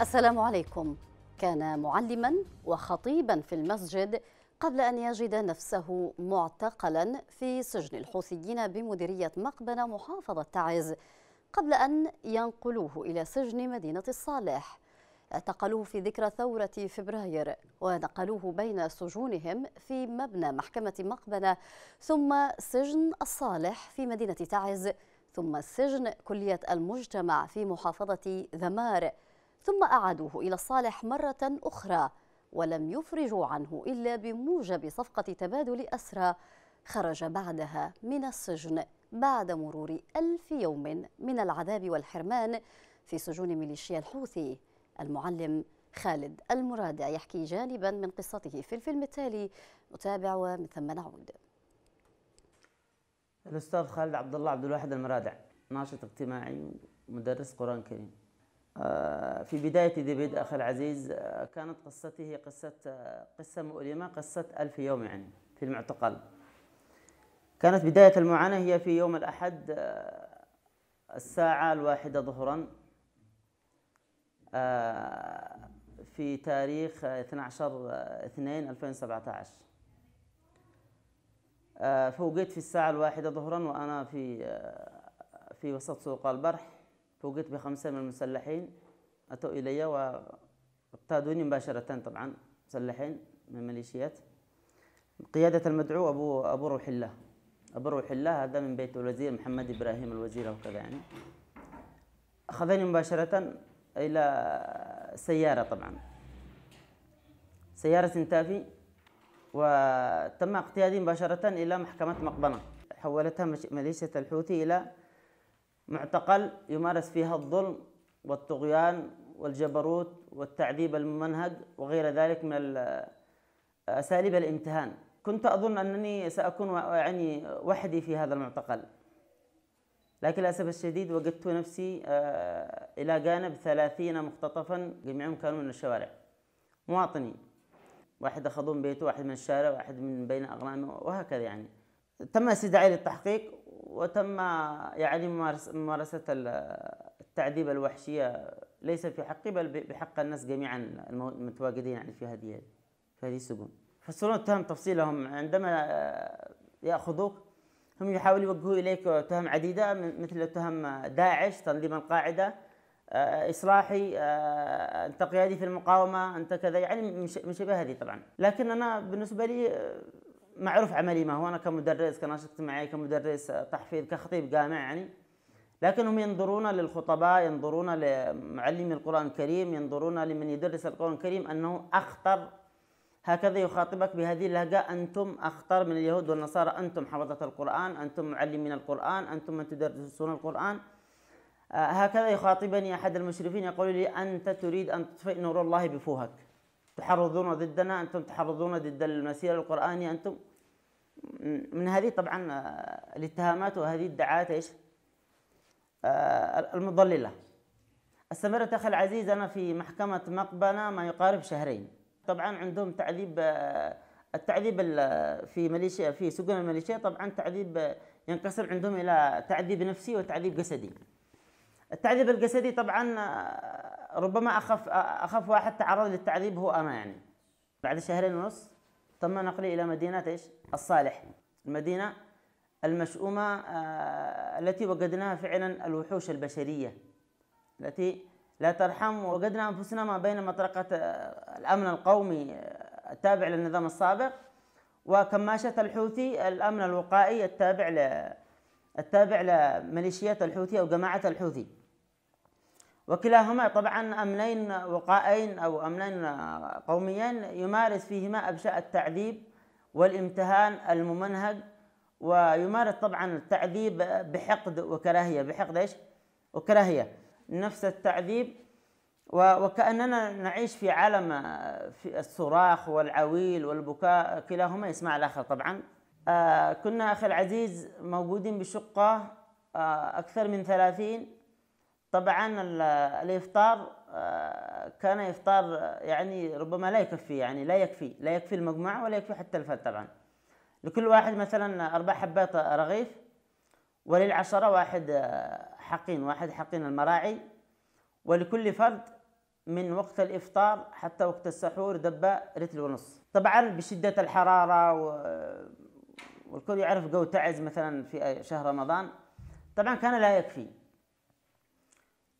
السلام عليكم كان معلما وخطيبا في المسجد قبل ان يجد نفسه معتقلا في سجن الحوثيين بمديريه مقبنة محافظه تعز قبل ان ينقلوه الى سجن مدينه الصالح اعتقلوه في ذكرى ثورة فبراير ونقلوه بين سجونهم في مبنى محكمة مقبلة ثم سجن الصالح في مدينة تعز ثم سجن كلية المجتمع في محافظة ذمار ثم أعادوه إلى الصالح مرة أخرى ولم يفرجوا عنه إلا بموجب صفقة تبادل أسرى خرج بعدها من السجن بعد مرور ألف يوم من العذاب والحرمان في سجون ميليشيا الحوثي المعلم خالد المرادع يحكي جانبا من قصته في الفيلم التالي نتابع ومن ثم نعود الأستاذ خالد عبد الله عبد الواحد المرادع ناشط اجتماعي ومدرس قرآن كريم آه، في بداية ديفيد أخي العزيز آه، كانت قصته قصة آه، قصة مؤلمة قصة ألف يوم يعني في المعتقل كانت بداية المعاناة هي في يوم الأحد الساعة الواحدة ظهرا في تاريخ 12 2 2017 فوقيت في الساعة الواحدة ظهرا وأنا في في وسط سوق البرح فوجئت بخمسة من المسلحين أتوا إلي واقتادوني مباشرة طبعا مسلحين من الميليشيات قيادة المدعو أبو أبو روح الله أبو روح الله هذا من بيت الوزير محمد إبراهيم الوزير أو كذا يعني أخذني مباشرة إلى سيارة طبعا سيارة سنتافي وتم اقتيادي مباشرة إلى محكمة مقبنة حولتها ميليشيا الحوثي إلى معتقل يمارس فيها الظلم والطغيان والجبروت والتعذيب الممنهج وغير ذلك من أساليب الامتهان كنت أظن أنني سأكون يعني وحدي في هذا المعتقل لكن للأسف الشديد وجدت نفسي آه، إلى جانب ثلاثين مختطفا جميعهم كانوا من الشوارع مواطني واحد أخذوه من بيته واحد من الشارع واحد من بين أغنامه وهكذا يعني تم استدعائي للتحقيق وتم يعني ممارسة التعذيب الوحشية ليس في حقي بل بحق الناس جميعا المتواجدين يعني في هذه في هذه السجون فالسجون التهم تفصيلهم عندما يأخذوك هم يحاولوا يوجهوا إليك تهم عديدة مثل تهم داعش تنظيم القاعدة آه، إصلاحي آه، أنت قيادي في المقاومة أنت كذا يعني من شبه هذه طبعا لكن أنا بالنسبة لي آه، معروف عملي ما هو انا كمدرس كناشط اجتماعي كمدرس آه، تحفيظ كخطيب جامع يعني لكنهم ينظرون للخطباء ينظرون لمعلمي القرآن الكريم ينظرون لمن يدرس القرآن الكريم أنه أخطر هكذا يخاطبك بهذه اللهجة أنتم أخطر من اليهود والنصارى أنتم حفظة القرآن أنتم معلمين القرآن أنتم من تدرسون القرآن آه، هكذا يخاطبني أحد المشرفين يقول لي أنت تريد أن تطفئ نور الله بفوهك تحرضون ضدنا أنتم تحرضون ضد المسير القرآني أنتم من هذه طبعا آه، الاتهامات وهذه الدعايات ايش؟ آه، المضلله. استمرت اخي العزيز انا في محكمه مقبنه ما يقارب شهرين. طبعا عندهم تعذيب آه، التعذيب في ماليشيا في سجون الماليشيا طبعا تعذيب ينقسم عندهم الى تعذيب نفسي وتعذيب جسدي. التعذيب الجسدي طبعا ربما اخف اخف واحد تعرض للتعذيب هو انا يعني بعد شهرين ونص تم نقلي الى مدينه ايش؟ الصالح المدينه المشؤومه آه، التي وجدناها فعلا الوحوش البشريه التي لا ترحم وجدنا انفسنا ما بين مطرقه آه، الامن القومي آه، التابع للنظام السابق وكماشة الحوثي الأمن الوقائي التابع ل... التابع لميليشيات الحوثي أو جماعة الحوثي وكلاهما طبعا أملين وقائين أو أملين قوميين يمارس فيهما أبشاء التعذيب والامتهان الممنهج ويمارس طبعا التعذيب بحقد وكراهية بحقد إيش؟ وكراهية نفس التعذيب وكأننا نعيش في عالم في الصراخ والعويل والبكاء كلاهما يسمع الآخر طبعا آه كنا أخي العزيز موجودين بشقة آه أكثر من ثلاثين طبعا الافطار آه، كان افطار آه، يعني ربما لا يكفي يعني لا يكفي لا يكفي المجموعه ولا يكفي حتى الفرد طبعا لكل واحد مثلا اربع حبات رغيف وللعشره واحد آه، حقين واحد حقين المراعي ولكل فرد من وقت الافطار حتى وقت السحور دبه رتل ونص طبعا بشده الحراره والكل يعرف جو تعز مثلا في شهر رمضان طبعا كان لا يكفي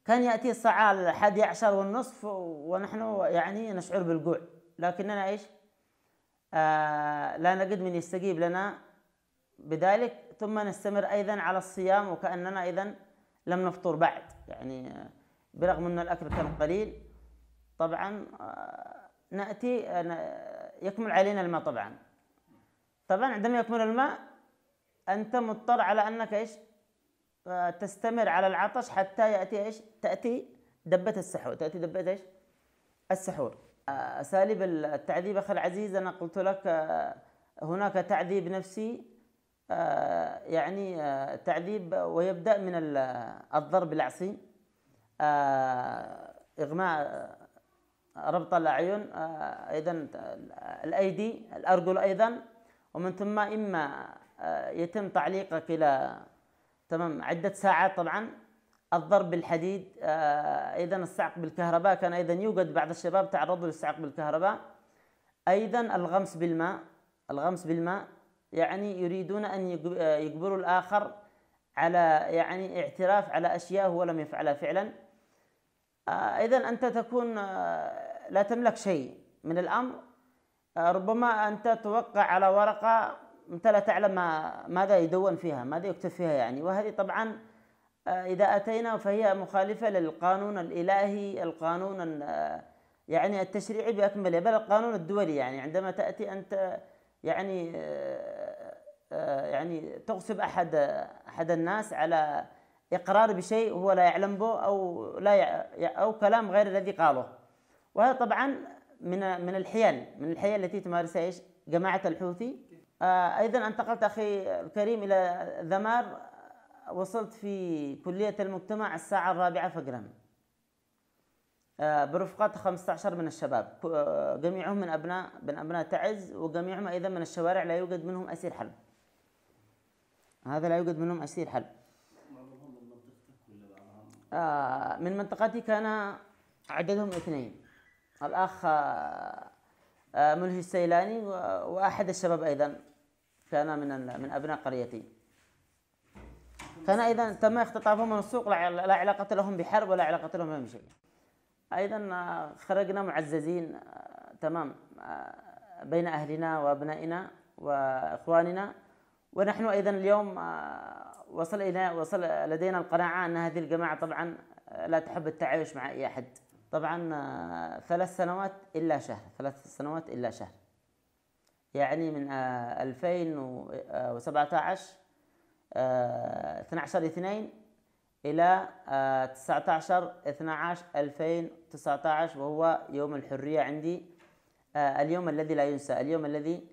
كان يأتي الساعة الحادية عشر والنصف ونحن يعني نشعر بالجوع لكننا إيش آه لا نجد من يستجيب لنا بذلك ثم نستمر أيضا على الصيام وكأننا إذا لم نفطر بعد يعني آه، برغم أن الأكل كان قليل طبعا آه، نأتي آه، يكمل علينا الماء طبعا طبعا عندما يكمل الماء أنت مضطر على أنك إيش تستمر على العطش حتى ياتي ايش؟ تاتي دبه السحور، تاتي دبه ايش؟ السحور. اساليب آه، التعذيب اخي العزيز انا قلت لك آه، هناك تعذيب نفسي آه، يعني تعذيب ويبدا من الضرب العصي اغماء ربط الاعين ايضا الايدي الارجل ايضا ومن ثم اما يتم تعليقك الى تمام عدة ساعات طبعا الضرب بالحديد آه، ايضا الصعق بالكهرباء كان ايضا يوجد بعض الشباب تعرضوا للصعق بالكهرباء ايضا الغمس بالماء الغمس بالماء يعني يريدون ان آه، يجبروا الاخر على يعني اعتراف على اشياء هو لم يفعلها فعلا اذا آه، انت تكون لا تملك شيء من الامر ربما انت توقع على ورقه أنت لا تعلم ما ماذا يدون فيها ماذا يكتب فيها يعني وهذه طبعا آه، إذا أتينا فهي مخالفة للقانون الإلهي القانون يعني التشريعي بأكمله بل القانون الدولي يعني عندما تأتي أنت يعني آه، آه، يعني تغصب أحد أحد الناس على إقرار بشيء هو لا يعلم به أو لا أو كلام غير الذي قاله وهذا طبعا من من الحيل من الحيل التي تمارسها ايش؟ جماعة الحوثي آه، أيضا انتقلت أخي الكريم إلى ذمار وصلت في كلية المجتمع الساعة الرابعة فجرا آه، برفقات 15 من الشباب آه، جميعهم من أبناء من أبناء تعز وجميعهم أيضا من الشوارع لا يوجد منهم أسير حل هذا لا يوجد منهم أسير حرب من منطقتي كان عددهم اثنين الأخ آه، ملهي السيلاني واحد الشباب ايضا كان من من ابناء قريتي كان ايضا تم اختطافهم من السوق لا علاقه لهم بحرب ولا علاقه لهم بشيء ايضا آه، خرجنا معززين آه، تمام بين اهلنا وابنائنا واخواننا ونحن ايضا اليوم وصل الى وصل لدينا القناعه ان هذه الجماعه طبعا لا تحب التعايش مع اي احد طبعا آه، ثلاث سنوات إلا شهر ثلاث سنوات إلا شهر يعني من 2017 12 2 إلى 19 12 2019 وهو يوم الحرية عندي آه، اليوم الذي لا ينسى اليوم الذي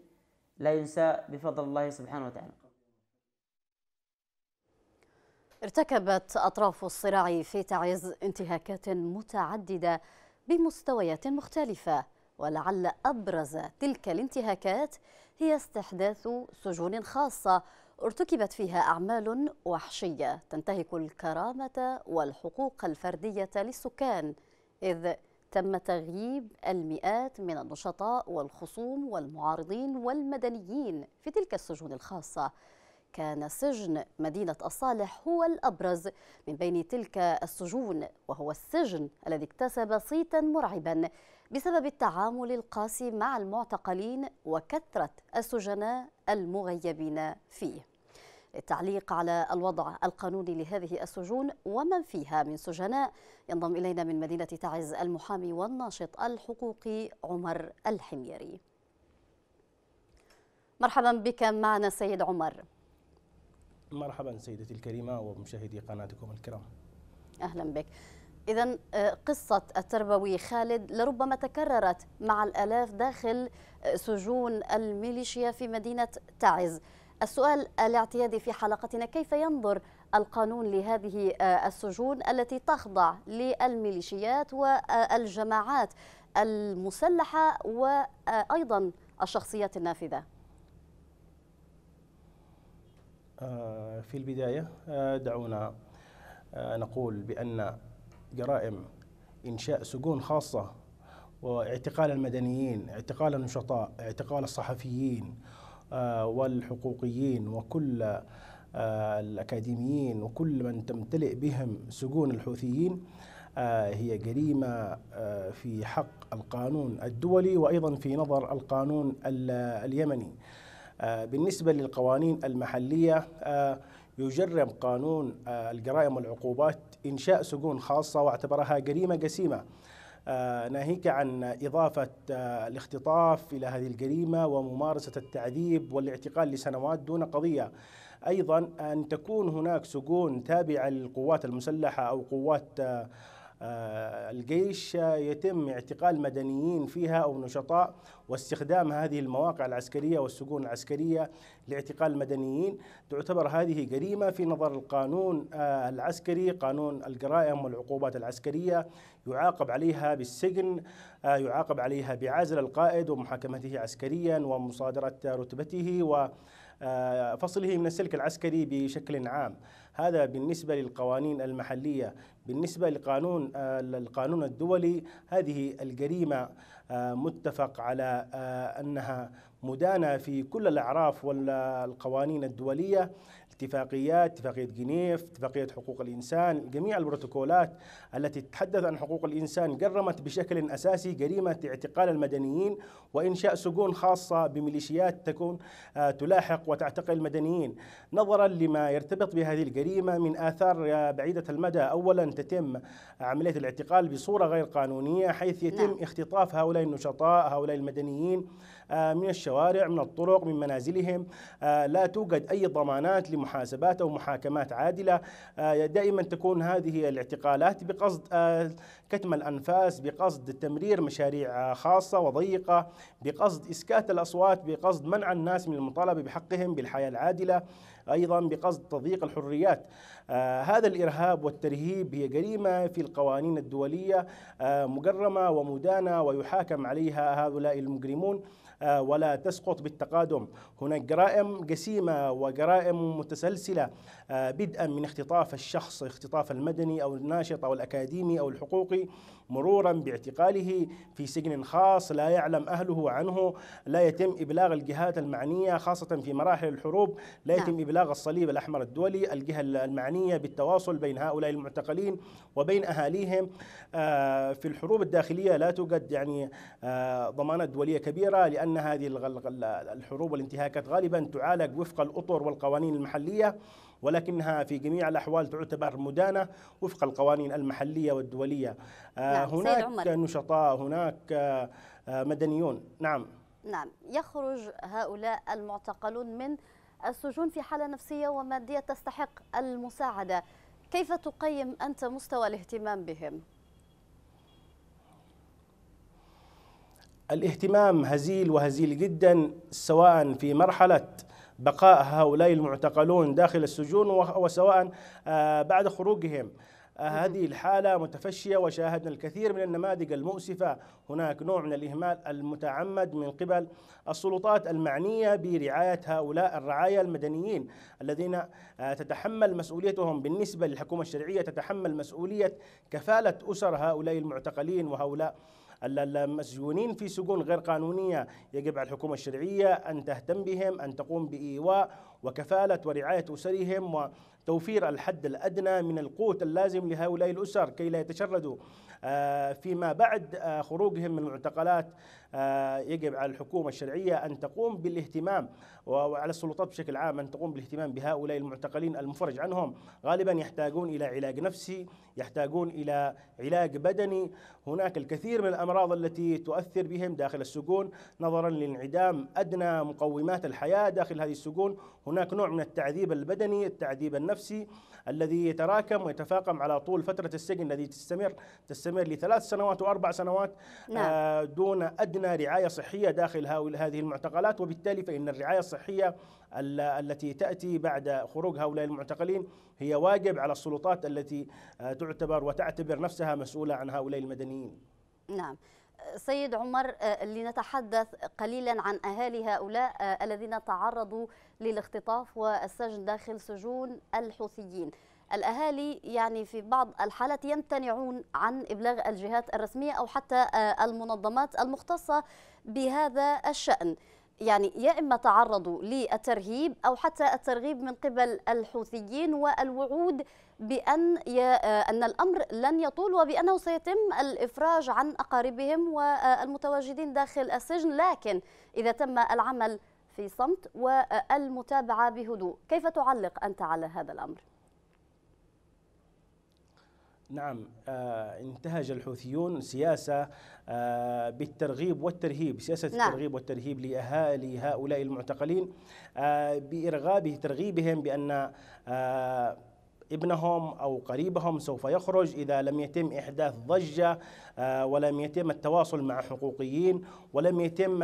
لا ينسى بفضل الله سبحانه وتعالى ارتكبت أطراف الصراع في تعز انتهاكات متعددة بمستويات مختلفة ولعل أبرز تلك الانتهاكات هي استحداث سجون خاصة ارتكبت فيها أعمال وحشية تنتهك الكرامة والحقوق الفردية للسكان إذ تم تغييب المئات من النشطاء والخصوم والمعارضين والمدنيين في تلك السجون الخاصة كان سجن مدينة الصالح هو الأبرز من بين تلك السجون وهو السجن الذي اكتسب صيتا مرعبا بسبب التعامل القاسي مع المعتقلين وكثرة السجناء المغيبين فيه للتعليق على الوضع القانوني لهذه السجون ومن فيها من سجناء ينضم إلينا من مدينة تعز المحامي والناشط الحقوقي عمر الحميري مرحبا بك معنا سيد عمر مرحبا سيدتي الكريمة ومشاهدي قناتكم الكرام أهلا بك إذا آه، قصة التربوي خالد لربما تكررت مع الآلاف داخل آه، سجون الميليشيا في مدينة تعز السؤال الاعتيادي في حلقتنا كيف ينظر القانون لهذه آه، السجون التي تخضع للميليشيات والجماعات المسلحة وأيضا الشخصيات النافذة آه، في البداية آه، دعونا آه، نقول بأن جرائم إنشاء سجون خاصة واعتقال المدنيين اعتقال النشطاء اعتقال الصحفيين والحقوقيين وكل الأكاديميين وكل من تمتلئ بهم سجون الحوثيين هي جريمة في حق القانون الدولي وأيضا في نظر القانون اليمني آه، بالنسبة للقوانين المحلية آه، يجرم قانون آه، الجرائم والعقوبات إنشاء سجون خاصة واعتبرها جريمة جسيمة ناهيك عن إضافة الاختطاف إلى هذه الجريمة وممارسة التعذيب والاعتقال لسنوات دون قضية أيضا أن تكون هناك سجون تابعة للقوات المسلحة أو قوات آه، الجيش يتم اعتقال مدنيين فيها أو نشطاء واستخدام هذه المواقع العسكرية والسجون العسكرية لاعتقال المدنيين تعتبر هذه جريمة في نظر القانون آه، العسكري قانون الجرائم والعقوبات العسكرية يعاقب عليها بالسجن آه، يعاقب عليها بعزل القائد ومحاكمته عسكريا ومصادرة رتبته وفصله من السلك العسكري بشكل عام هذا بالنسبة للقوانين المحلية بالنسبة لقانون القانون آه، الدولي هذه الجريمة آه، متفق على آه، أنها مدانة في كل الأعراف والقوانين الدولية اتفاقيات اتفاقية جنيف اتفاقية حقوق الإنسان جميع البروتوكولات التي تتحدث عن حقوق الإنسان جرمت بشكل أساسي جريمة اعتقال المدنيين وإنشاء سجون خاصة بميليشيات تكون آه، تلاحق وتعتقل المدنيين نظرا لما يرتبط بهذه الجريمة من آثار آه، بعيدة المدى أولا تتم عملية الاعتقال بصورة غير قانونية حيث يتم نعم. اختطاف هؤلاء النشطاء هؤلاء المدنيين آه، من الشوارع من الطرق من منازلهم آه، لا توجد أي ضمانات لمحاسبات أو محاكمات عادلة آه، دائما تكون هذه الاعتقالات بقصد كتم الأنفاس بقصد تمرير مشاريع خاصة وضيقة بقصد إسكات الأصوات بقصد منع الناس من المطالبة بحقهم بالحياة العادلة أيضا بقصد تضييق الحريات آه هذا الإرهاب والترهيب هي جريمة في القوانين الدولية آه مجرمة ومدانة ويحاكم عليها هؤلاء المجرمون آه، ولا تسقط بالتقادم هناك جرائم جسيمة وجرائم متسلسلة آه، بدءا من اختطاف الشخص اختطاف المدني أو الناشط أو الأكاديمي أو الحقوقي مرورا باعتقاله في سجن خاص لا يعلم أهله عنه لا يتم إبلاغ الجهات المعنية خاصة في مراحل الحروب لا يتم نعم. إبلاغ الصليب الأحمر الدولي الجهة المعنية بالتواصل بين هؤلاء المعتقلين وبين أهاليهم آه، في الحروب الداخلية لا توجد يعني آه، ضمانات دولية كبيرة لأن هذه الحروب والانتهاكات غالبا تعالج وفق الأطر والقوانين المحلية ولكنها في جميع الأحوال تعتبر مدانة وفق القوانين المحلية والدولية آه، نعم هناك نشطاء هناك آه، آه، مدنيون نعم نعم يخرج هؤلاء المعتقلون من السجون في حالة نفسية ومادية تستحق المساعدة كيف تقيم أنت مستوى الاهتمام بهم؟ الاهتمام هزيل وهزيل جدا سواء في مرحلة بقاء هؤلاء المعتقلون داخل السجون وسواء آه، بعد خروجهم آه، هذه الحالة متفشية وشاهدنا الكثير من النماذج المؤسفة هناك نوع من الإهمال المتعمد من قبل السلطات المعنية برعاية هؤلاء الرعايا المدنيين الذين آه، تتحمل مسؤوليتهم بالنسبة للحكومة الشرعية تتحمل مسؤولية كفالة أسر هؤلاء المعتقلين وهؤلاء المسجونين في سجون غير قانونية يجب على الحكومة الشرعية أن تهتم بهم أن تقوم بإيواء وكفالة ورعاية أسرهم وتوفير الحد الأدنى من القوت اللازم لهؤلاء الأسر كي لا يتشردوا آه، فيما بعد آه، خروجهم من المعتقلات آه، يجب على الحكومة الشرعية أن تقوم بالاهتمام وعلى السلطات بشكل عام أن تقوم بالاهتمام بهؤلاء المعتقلين المفرج عنهم غالبا يحتاجون إلى علاج نفسي يحتاجون إلى علاج بدني هناك الكثير من الأمراض التي تؤثر بهم داخل السجون نظرا لانعدام أدنى مقومات الحياة داخل هذه السجون هناك نوع من التعذيب البدني التعذيب النفسي الذي يتراكم ويتفاقم على طول فترة السجن الذي تستمر تستمر لثلاث سنوات وأربع سنوات نعم. آه، دون أدنى رعاية صحية داخل هذه المعتقلات وبالتالي فإن الرعاية الصحية التي تأتي بعد خروج هؤلاء المعتقلين هي واجب على السلطات التي آه، تعتبر وتعتبر نفسها مسؤولة عن هؤلاء المدنيين نعم سيد عمر آه، لنتحدث قليلا عن أهالي هؤلاء آه، الذين تعرضوا للاختطاف والسجن داخل سجون الحوثيين الأهالي يعني في بعض الحالات يمتنعون عن إبلاغ الجهات الرسمية أو حتى آه، المنظمات المختصة بهذا الشأن يعني يا إما تعرضوا للترهيب أو حتى الترغيب من قبل الحوثيين والوعود بأن آه، أن الأمر لن يطول وبأنه سيتم الإفراج عن أقاربهم والمتواجدين داخل السجن لكن إذا تم العمل في صمت والمتابعة بهدوء كيف تعلق أنت على هذا الأمر؟ نعم آه، انتهج الحوثيون سياسة آه، بالترغيب والترهيب سياسة نعم. الترغيب والترهيب لأهالي هؤلاء المعتقلين بإرغابه ترغيبهم بأن ابنهم أو قريبهم سوف يخرج إذا لم يتم إحداث ضجة آه، ولم يتم التواصل مع حقوقيين ولم يتم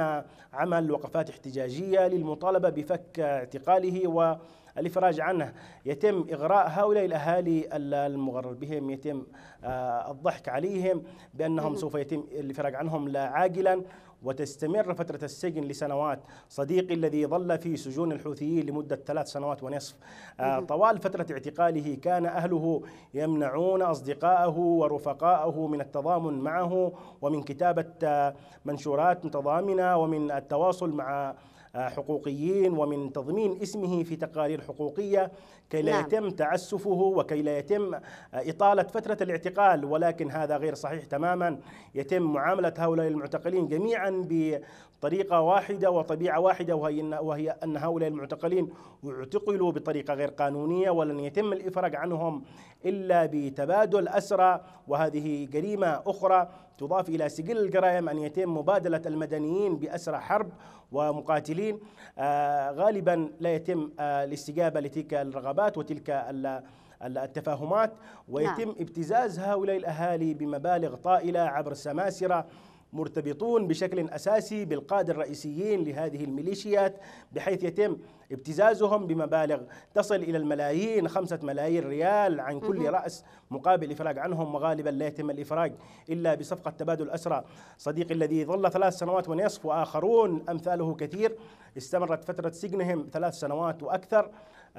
عمل وقفات احتجاجية للمطالبة بفك اعتقاله و الافراج عنه يتم اغراء هؤلاء الاهالي المغرر بهم يتم آه، الضحك عليهم بانهم سوف يتم الافراج عنهم لا عاجلا وتستمر فترة السجن لسنوات صديقي الذي ظل في سجون الحوثيين لمدة ثلاث سنوات ونصف آه، طوال فترة اعتقاله كان أهله يمنعون أصدقائه ورفقائه من التضامن معه ومن كتابة آه، منشورات متضامنة ومن التواصل مع آه، حقوقيين ومن تضمين اسمه في تقارير حقوقية كي لا نعم. يتم تعسفه وكي لا يتم آه، إطالة فترة الاعتقال ولكن هذا غير صحيح تماما يتم معاملة هؤلاء المعتقلين جميعا بطريقة واحدة وطبيعة واحدة وهي أن, وهي أن هؤلاء المعتقلين اعتقلوا بطريقة غير قانونية ولن يتم الإفراج عنهم إلا بتبادل أسرى وهذه جريمة أخرى تضاف إلى سجل الجرائم أن يتم مبادلة المدنيين بأسرى حرب ومقاتلين آه، غالبا لا يتم آه، الاستجابة لتلك الرغبات وتلك التفاهمات نعم. ويتم نعم. ابتزاز هؤلاء الأهالي بمبالغ طائلة عبر سماسرة مرتبطون بشكل أساسي بالقادة الرئيسيين لهذه الميليشيات بحيث يتم ابتزازهم بمبالغ تصل إلى الملايين خمسة ملايين ريال عن كل رأس مقابل إفراج عنهم وغالبا لا يتم الإفراج إلا بصفقة تبادل أسرى صديقي الذي ظل ثلاث سنوات ونصف وآخرون أمثاله كثير استمرت فترة سجنهم ثلاث سنوات وأكثر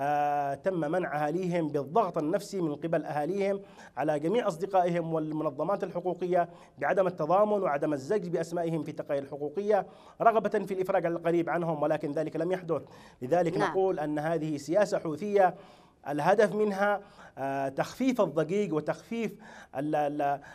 آه تم منع أهاليهم بالضغط النفسي من قبل أهاليهم على جميع أصدقائهم والمنظمات الحقوقية بعدم التضامن وعدم الزج بأسمائهم في التقارير الحقوقية رغبة في الإفراج عن القريب عنهم ولكن ذلك لم يحدث لذلك لذلك نعم. نقول أن هذه سياسة حوثية الهدف منها آه، تخفيف الضجيج وتخفيف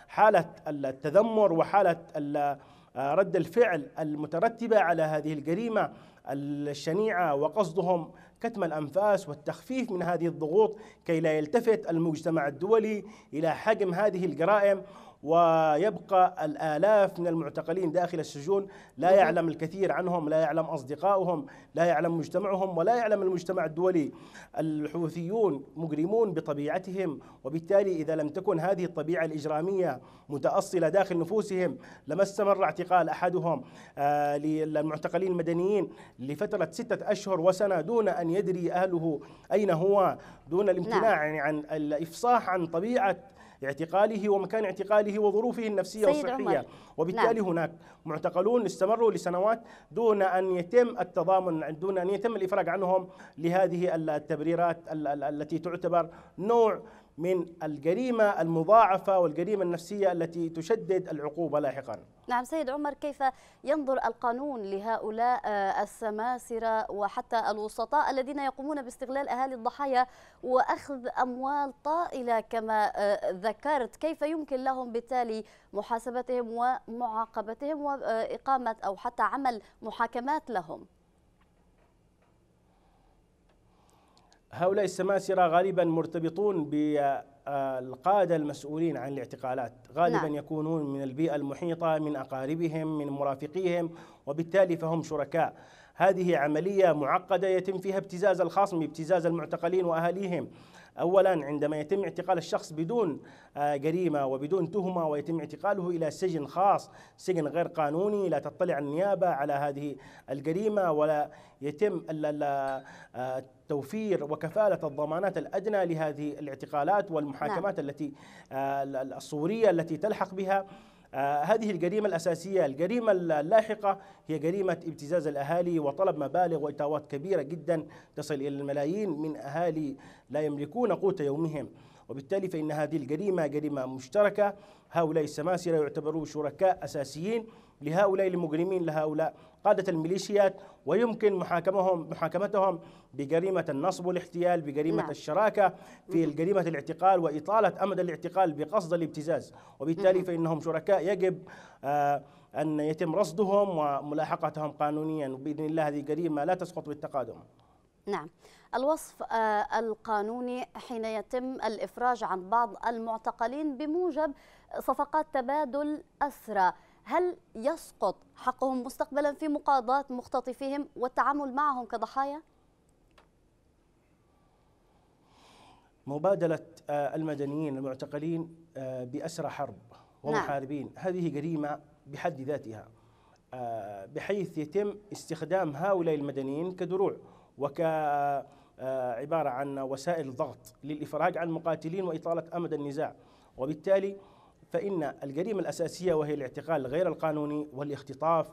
حالة التذمر وحالة آه، رد الفعل المترتبة على هذه الجريمة الشنيعة وقصدهم كتم الأنفاس والتخفيف من هذه الضغوط كي لا يلتفت المجتمع الدولي إلى حجم هذه الجرائم ويبقى الآلاف من المعتقلين داخل السجون لا يعلم الكثير عنهم لا يعلم أصدقائهم لا يعلم مجتمعهم ولا يعلم المجتمع الدولي الحوثيون مجرمون بطبيعتهم وبالتالي إذا لم تكن هذه الطبيعة الإجرامية متأصلة داخل نفوسهم لما استمر اعتقال أحدهم آه، للمعتقلين المدنيين لفترة ستة أشهر وسنة دون أن يدري أهله أين هو دون الامتناع نعم. يعني عن الإفصاح عن طبيعة اعتقاله ومكان اعتقاله وظروفه النفسية والصحية عمر. وبالتالي نعم. هناك معتقلون استمروا لسنوات دون أن يتم التضامن دون أن يتم الإفراج عنهم لهذه التبريرات التي تعتبر نوع من الجريمة المضاعفة والجريمة النفسية التي تشدد العقوبة لاحقا نعم سيد عمر كيف ينظر القانون لهؤلاء السماسرة وحتى الوسطاء الذين يقومون باستغلال أهالي الضحايا وأخذ أموال طائلة كما ذكرت كيف يمكن لهم بالتالي محاسبتهم ومعاقبتهم وإقامة أو حتى عمل محاكمات لهم هؤلاء السماسرة غالبا مرتبطون بالقادة المسؤولين عن الاعتقالات غالبا نعم. يكونون من البيئة المحيطة من أقاربهم من مرافقيهم وبالتالي فهم شركاء هذه عملية معقدة يتم فيها ابتزاز الخصم ابتزاز المعتقلين وأهاليهم اولا عندما يتم اعتقال الشخص بدون آه، جريمه وبدون تهمه ويتم اعتقاله الى سجن خاص سجن غير قانوني لا تطلع النيابه على هذه الجريمه ولا يتم آه، توفير وكفالة الضمانات الأدنى لهذه الاعتقالات والمحاكمات نعم. التي آه، الصورية التي تلحق بها آه، هذه الجريمة الأساسية الجريمة اللاحقة هي جريمة ابتزاز الأهالي وطلب مبالغ وإتاوات كبيرة جدا تصل إلى الملايين من أهالي لا يملكون قوت يومهم وبالتالي فإن هذه الجريمة جريمة مشتركة هؤلاء السماسرة يعتبرون شركاء أساسيين لهؤلاء المجرمين لهؤلاء قادة الميليشيات ويمكن محاكمهم محاكمتهم بجريمة النصب والاحتيال بجريمة نعم. الشراكة في جريمة الاعتقال وإطالة أمد الاعتقال بقصد الابتزاز وبالتالي مم. فإنهم شركاء يجب آه، أن يتم رصدهم وملاحقتهم قانونيا وبإذن الله هذه جريمة لا تسقط بالتقادم نعم الوصف آه، القانوني حين يتم الإفراج عن بعض المعتقلين بموجب صفقات تبادل أسرى هل يسقط حقهم مستقبلا في مقاضاة مختطفيهم والتعامل معهم كضحايا؟ مبادلة آه، المدنيين المعتقلين آه، بأسرى حرب نعم. ومحاربين نعم. هذه جريمة بحد ذاتها آه، بحيث يتم استخدام هؤلاء المدنيين كدروع وك عبارة عن وسائل ضغط للإفراج عن المقاتلين وإطالة أمد النزاع وبالتالي فإن الجريمة الأساسية وهي الاعتقال غير القانوني والاختطاف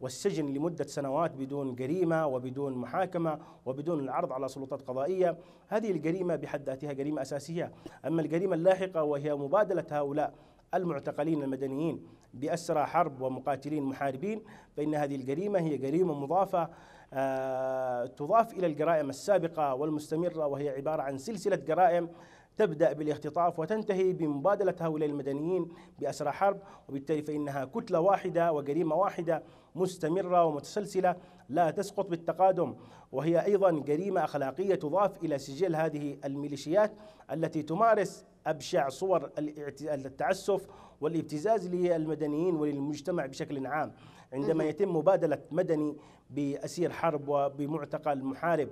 والسجن لمدة سنوات بدون جريمة وبدون محاكمة وبدون العرض على سلطات قضائية هذه الجريمة بحد ذاتها جريمة أساسية أما الجريمة اللاحقة وهي مبادلة هؤلاء المعتقلين المدنيين بأسرى حرب ومقاتلين محاربين فإن هذه الجريمة هي جريمة مضافة آه، تضاف إلى الجرائم السابقة والمستمرة وهي عبارة عن سلسلة جرائم تبدأ بالاختطاف وتنتهي بمبادلة هؤلاء المدنيين بأسرى حرب وبالتالي فإنها كتلة واحدة وجريمة واحدة مستمرة ومتسلسلة لا تسقط بالتقادم وهي أيضا جريمة أخلاقية تضاف إلى سجل هذه الميليشيات التي تمارس أبشع صور التعسف والابتزاز للمدنيين وللمجتمع بشكل عام عندما يتم مبادلة مدني بأسير حرب وبمعتقل محارب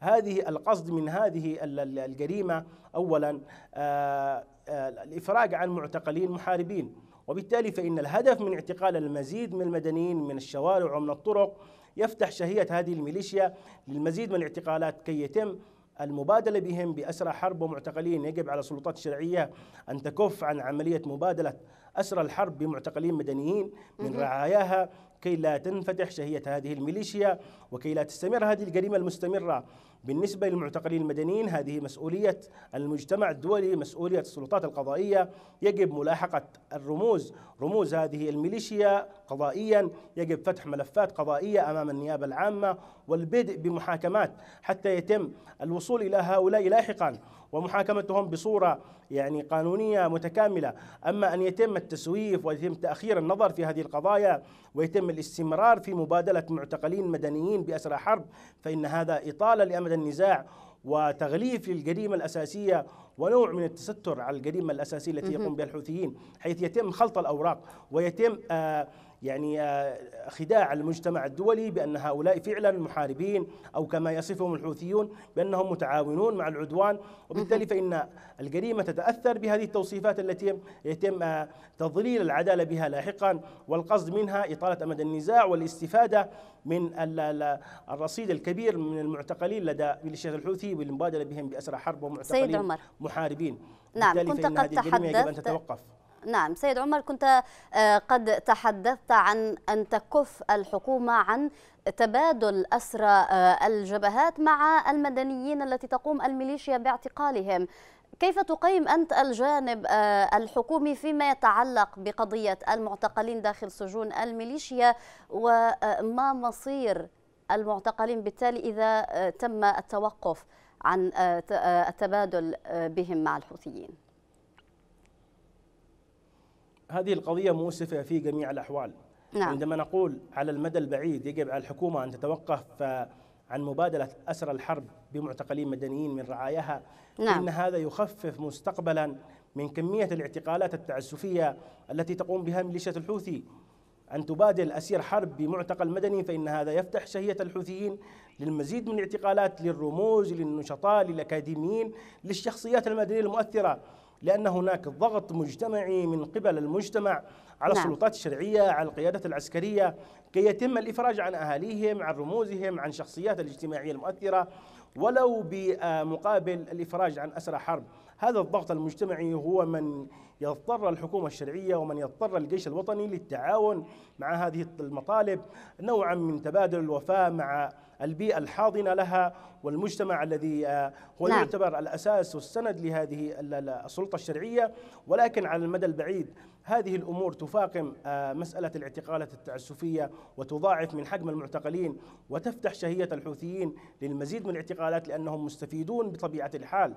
هذه القصد من هذه الجريمة أولا آه، آه، الإفراج عن معتقلين محاربين وبالتالي فإن الهدف من اعتقال المزيد من المدنيين من الشوارع ومن الطرق يفتح شهية هذه الميليشيا للمزيد من الاعتقالات كي يتم المبادلة بهم بأسرى حرب ومعتقلين يجب على السلطات الشرعية أن تكف عن عملية مبادلة أسرى الحرب بمعتقلين مدنيين من رعاياها كي لا تنفتح شهية هذه الميليشيا وكي لا تستمر هذه الجريمة المستمرة بالنسبة للمعتقلين المدنيين هذه مسؤولية المجتمع الدولي مسؤولية السلطات القضائية يجب ملاحقة الرموز رموز هذه الميليشيا قضائيا يجب فتح ملفات قضائية أمام النيابة العامة والبدء بمحاكمات حتى يتم الوصول إلى هؤلاء لاحقا ومحاكمتهم بصورة يعني قانونية متكاملة أما أن يتم التسويف ويتم تأخير النظر في هذه القضايا ويتم الاستمرار في مبادلة معتقلين مدنيين بأسرى حرب فإن هذا إطالة لأمد النزاع وتغليف للجريمة الأساسية ونوع من التستر على الجريمة الأساسية التي يقوم بها الحوثيين حيث يتم خلط الأوراق ويتم آه يعني آه، خداع المجتمع الدولي بأن هؤلاء فعلا محاربين أو كما يصفهم الحوثيون بأنهم متعاونون مع العدوان وبالتالي فإن الجريمة تتأثر بهذه التوصيفات التي يتم آه، تضليل العدالة بها لاحقا والقصد منها إطالة أمد النزاع والاستفادة من الرصيد الكبير من المعتقلين لدى ميليشيات الحوثي والمبادرة بهم بأسرى حرب ومعتقلين سيد عمر. محاربين نعم كنت قد تحدثت نعم سيد عمر كنت آه، قد تحدثت عن أن تكف الحكومة عن تبادل أسرى آه، الجبهات مع المدنيين التي تقوم الميليشيا باعتقالهم كيف تقيم أنت الجانب آه، الحكومي فيما يتعلق بقضية المعتقلين داخل سجون الميليشيا وما مصير المعتقلين بالتالي إذا تم التوقف عن التبادل بهم مع الحوثيين هذه القضية مؤسفة في جميع الأحوال نعم. عندما نقول على المدى البعيد يجب على الحكومة أن تتوقف آه، عن مبادلة أسر الحرب بمعتقلين مدنيين من رعاياها نعم. إن هذا يخفف مستقبلا من كمية الاعتقالات التعسفية التي تقوم بها ميليشيا الحوثي أن تبادل أسير حرب بمعتقل مدني فإن هذا يفتح شهية الحوثيين للمزيد من الاعتقالات للرموز للنشطاء للأكاديميين للشخصيات المدنية المؤثرة لأن هناك ضغط مجتمعي من قبل المجتمع على نعم. السلطات الشرعية على القيادات العسكرية كي يتم الإفراج عن أهاليهم عن رموزهم عن شخصيات الاجتماعية المؤثرة ولو بمقابل الإفراج عن أسرى حرب هذا الضغط المجتمعي هو من يضطر الحكومة الشرعية ومن يضطر الجيش الوطني للتعاون مع هذه المطالب نوعا من تبادل الوفاء مع البيئة الحاضنة لها والمجتمع الذي آه، هو نعم. يعتبر الأساس والسند لهذه السلطة الشرعية ولكن على المدى البعيد هذه الأمور تفاقم آه، مسألة الاعتقالات التعسفية وتضاعف من حجم المعتقلين وتفتح شهية الحوثيين للمزيد من الاعتقالات لأنهم مستفيدون بطبيعة الحال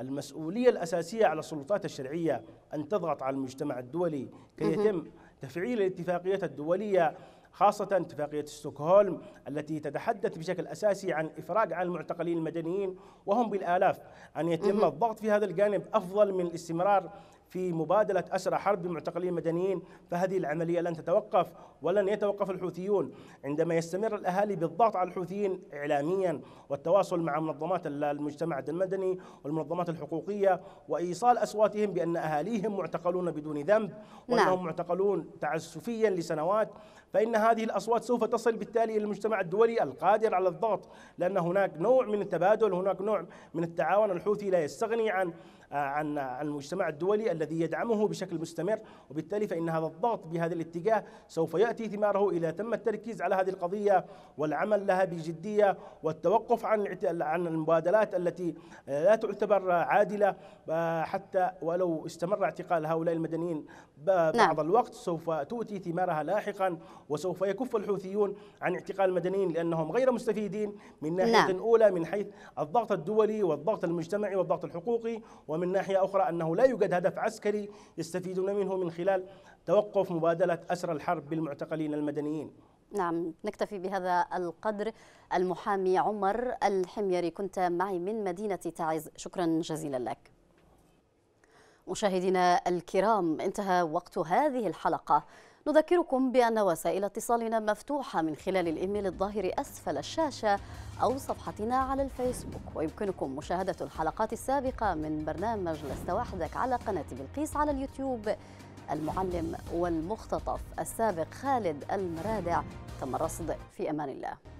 المسؤولية الأساسية على السلطات الشرعية أن تضغط على المجتمع الدولي كي يتم تفعيل الاتفاقيات الدولية خاصة اتفاقية ستوكهولم التي تتحدث بشكل أساسي عن إفراج عن المعتقلين المدنيين وهم بالآلاف أن يتم الضغط في هذا الجانب أفضل من الاستمرار في مبادلة أسرى حرب بمعتقلين مدنيين فهذه العملية لن تتوقف ولن يتوقف الحوثيون عندما يستمر الأهالي بالضغط على الحوثيين إعلاميا والتواصل مع منظمات المجتمع المدني والمنظمات الحقوقية وإيصال أصواتهم بأن أهاليهم معتقلون بدون ذنب وأنهم نعم. معتقلون تعسفيا لسنوات فإن هذه الأصوات سوف تصل بالتالي إلى المجتمع الدولي القادر على الضغط لأن هناك نوع من التبادل هناك نوع من التعاون الحوثي لا يستغني عن عن عن المجتمع الدولي الذي يدعمه بشكل مستمر وبالتالي فإن هذا الضغط بهذا الاتجاه سوف يأتي ثماره إذا تم التركيز على هذه القضية والعمل لها بجدية والتوقف عن عن المبادلات التي لا تعتبر عادلة حتى ولو استمر اعتقال هؤلاء المدنيين نعم. بعض الوقت سوف تؤتي ثمارها لاحقا وسوف يكف الحوثيون عن اعتقال المدنيين لأنهم غير مستفيدين من ناحية لا. نعم. أولى من حيث الضغط الدولي والضغط المجتمعي والضغط الحقوقي ومن ناحية أخرى أنه لا يوجد هدف عسكري يستفيدون منه من خلال توقف مبادلة أسر الحرب بالمعتقلين المدنيين نعم نكتفي بهذا القدر المحامي عمر الحميري كنت معي من مدينة تعز شكرا جزيلا لك مشاهدينا الكرام انتهى وقت هذه الحلقة نذكركم بأن وسائل اتصالنا مفتوحة من خلال الإيميل الظاهر أسفل الشاشة أو صفحتنا على الفيسبوك ويمكنكم مشاهدة الحلقات السابقة من برنامج لست وحدك على قناة بلقيس على اليوتيوب المعلم والمختطف السابق خالد المرادع تم الرصد في أمان الله